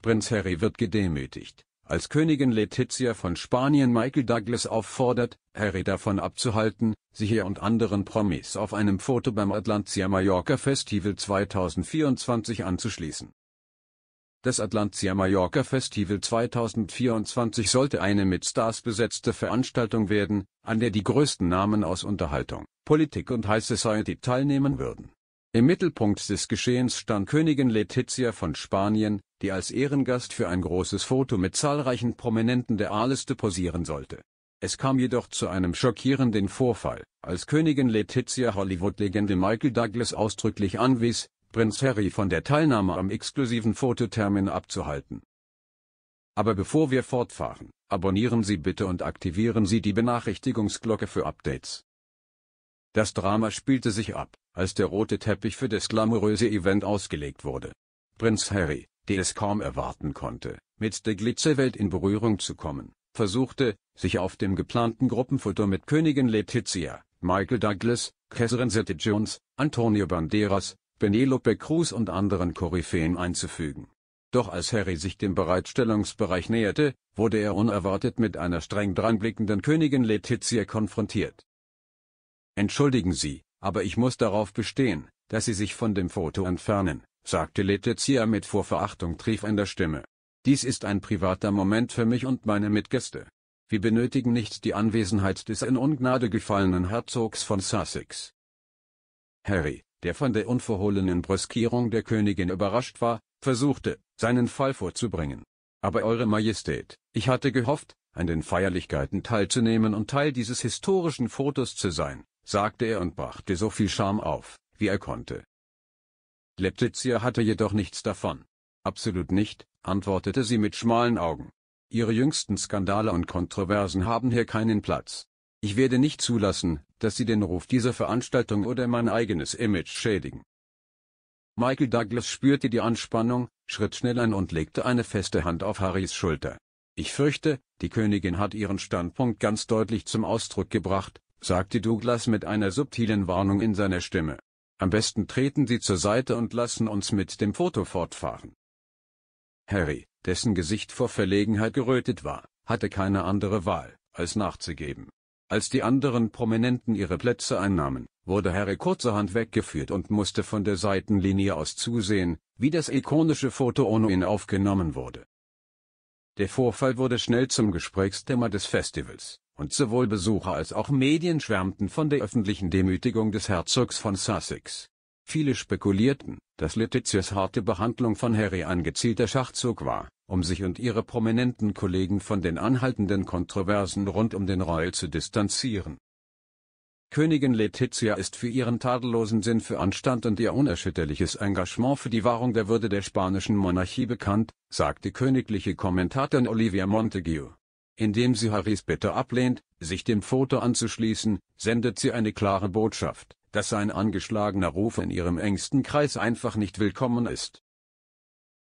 Prinz Harry wird gedemütigt, als Königin Letizia von Spanien Michael Douglas auffordert, Harry davon abzuhalten, sich ihr und anderen Promis auf einem Foto beim Atlantia Mallorca Festival 2024 anzuschließen. Das Atlantia Mallorca Festival 2024 sollte eine mit Stars besetzte Veranstaltung werden, an der die größten Namen aus Unterhaltung, Politik und High Society teilnehmen würden. Im Mittelpunkt des Geschehens stand Königin Letizia von Spanien, die als Ehrengast für ein großes Foto mit zahlreichen Prominenten der A-Liste posieren sollte. Es kam jedoch zu einem schockierenden Vorfall, als Königin Letizia Hollywood-Legende Michael Douglas ausdrücklich anwies, Prinz Harry von der Teilnahme am exklusiven Fototermin abzuhalten. Aber bevor wir fortfahren, abonnieren Sie bitte und aktivieren Sie die Benachrichtigungsglocke für Updates. Das Drama spielte sich ab, als der rote Teppich für das glamouröse Event ausgelegt wurde. Prinz Harry, die es kaum erwarten konnte, mit der Glitzerwelt in Berührung zu kommen, versuchte, sich auf dem geplanten Gruppenfoto mit Königin Letizia, Michael Douglas, Catherine Zeta-Jones, Antonio Banderas, Penelope Cruz und anderen Koryphäen einzufügen. Doch als Harry sich dem Bereitstellungsbereich näherte, wurde er unerwartet mit einer streng dreinblickenden Königin Letizia konfrontiert. Entschuldigen Sie, aber ich muss darauf bestehen, dass Sie sich von dem Foto entfernen, sagte Letizia mit vor Verachtung triefender Stimme. Dies ist ein privater Moment für mich und meine Mitgäste. Wir benötigen nicht die Anwesenheit des in Ungnade gefallenen Herzogs von Sussex. Harry, der von der unverhohlenen Brüskierung der Königin überrascht war, versuchte, seinen Fall vorzubringen. Aber Eure Majestät, ich hatte gehofft, an den Feierlichkeiten teilzunehmen und Teil dieses historischen Fotos zu sein, sagte er und brachte so viel Scham auf, wie er konnte. Letizia hatte jedoch nichts davon. Absolut nicht, antwortete sie mit schmalen Augen. Ihre jüngsten Skandale und Kontroversen haben hier keinen Platz. Ich werde nicht zulassen, dass Sie den Ruf dieser Veranstaltung oder mein eigenes Image schädigen. Michael Douglas spürte die Anspannung, schritt schnell ein und legte eine feste Hand auf Harrys Schulter. Ich fürchte, die Königin hat ihren Standpunkt ganz deutlich zum Ausdruck gebracht, sagte Douglas mit einer subtilen Warnung in seiner Stimme. Am besten treten Sie zur Seite und lassen uns mit dem Foto fortfahren. Harry, dessen Gesicht vor Verlegenheit gerötet war, hatte keine andere Wahl, als nachzugeben. Als die anderen Prominenten ihre Plätze einnahmen, wurde Harry kurzerhand weggeführt und musste von der Seitenlinie aus zusehen, wie das ikonische Foto ohne ihn aufgenommen wurde. Der Vorfall wurde schnell zum Gesprächsthema des Festivals und sowohl Besucher als auch Medien schwärmten von der öffentlichen Demütigung des Herzogs von Sussex. Viele spekulierten, dass Letizias harte Behandlung von Harry ein gezielter Schachzug war, um sich und ihre prominenten Kollegen von den anhaltenden Kontroversen rund um den Royal zu distanzieren. Königin Letizia ist für ihren tadellosen Sinn für Anstand und ihr unerschütterliches Engagement für die Wahrung der Würde der spanischen Monarchie bekannt, sagte königliche Kommentatorin Olivia Montague. Indem sie Harrys Bitte ablehnt, sich dem Foto anzuschließen, sendet sie eine klare Botschaft, dass ein angeschlagener Ruf in ihrem engsten Kreis einfach nicht willkommen ist.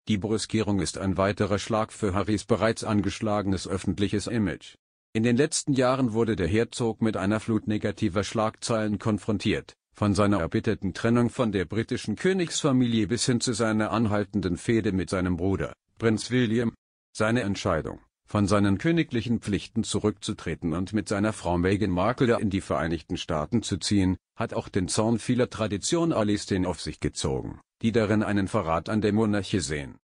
Die Brüskierung ist ein weiterer Schlag für Harrys bereits angeschlagenes öffentliches Image. In den letzten Jahren wurde der Herzog mit einer Flut negativer Schlagzeilen konfrontiert, von seiner erbitterten Trennung von der britischen Königsfamilie bis hin zu seiner anhaltenden Fehde mit seinem Bruder, Prinz William. Seine Entscheidung, von seinen königlichen Pflichten zurückzutreten und mit seiner Frau Meghan Markle in die Vereinigten Staaten zu ziehen, hat auch den Zorn vieler Traditionalisten auf sich gezogen, die darin einen Verrat an der Monarchie sehen.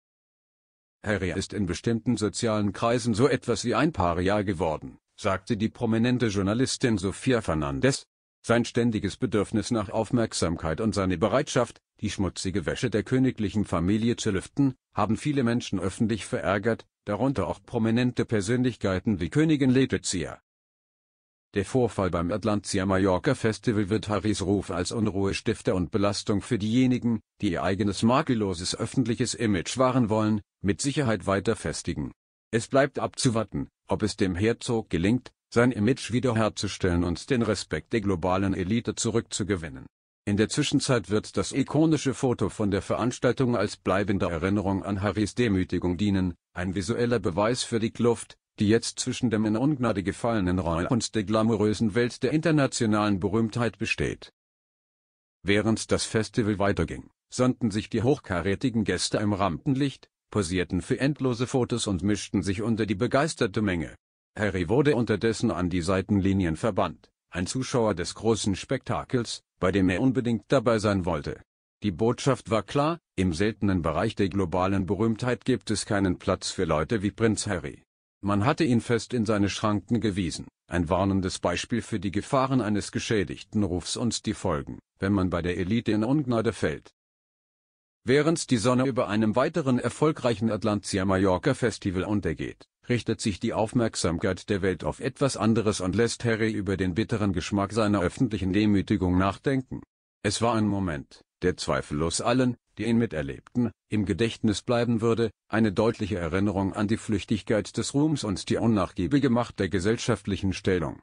Harry ist in bestimmten sozialen Kreisen so etwas wie ein Paria geworden, sagte die prominente Journalistin Sophia Fernandez. Sein ständiges Bedürfnis nach Aufmerksamkeit und seine Bereitschaft, die schmutzige Wäsche der königlichen Familie zu lüften, haben viele Menschen öffentlich verärgert, darunter auch prominente Persönlichkeiten wie Königin Letizia. Der Vorfall beim Atlantia Mallorca Festival wird Harrys Ruf als Unruhestifter und Belastung für diejenigen, die ihr eigenes makelloses öffentliches Image wahren wollen, mit Sicherheit weiter festigen. Es bleibt abzuwarten, ob es dem Herzog gelingt, sein Image wiederherzustellen und den Respekt der globalen Elite zurückzugewinnen. In der Zwischenzeit wird das ikonische Foto von der Veranstaltung als bleibende Erinnerung an Harrys Demütigung dienen, ein visueller Beweis für die Kluft, die jetzt zwischen dem in Ungnade gefallenen Roy und der glamourösen Welt der internationalen Berühmtheit besteht. Während das Festival weiterging, sonnten sich die hochkarätigen Gäste im Rampenlicht, posierten für endlose Fotos und mischten sich unter die begeisterte Menge. Harry wurde unterdessen an die Seitenlinien verbannt, ein Zuschauer des großen Spektakels, bei dem er unbedingt dabei sein wollte. Die Botschaft war klar, im seltenen Bereich der globalen Berühmtheit gibt es keinen Platz für Leute wie Prinz Harry. Man hatte ihn fest in seine Schranken gewiesen, ein warnendes Beispiel für die Gefahren eines geschädigten Rufs und die Folgen, wenn man bei der Elite in Ungnade fällt. Während die Sonne über einem weiteren erfolgreichen Atlantia Mallorca Festival untergeht, richtet sich die Aufmerksamkeit der Welt auf etwas anderes und lässt Harry über den bitteren Geschmack seiner öffentlichen Demütigung nachdenken. Es war ein Moment, der zweifellos allen, die ihn miterlebten, im Gedächtnis bleiben würde, eine deutliche Erinnerung an die Flüchtigkeit des Ruhms und die unnachgiebige Macht der gesellschaftlichen Stellung.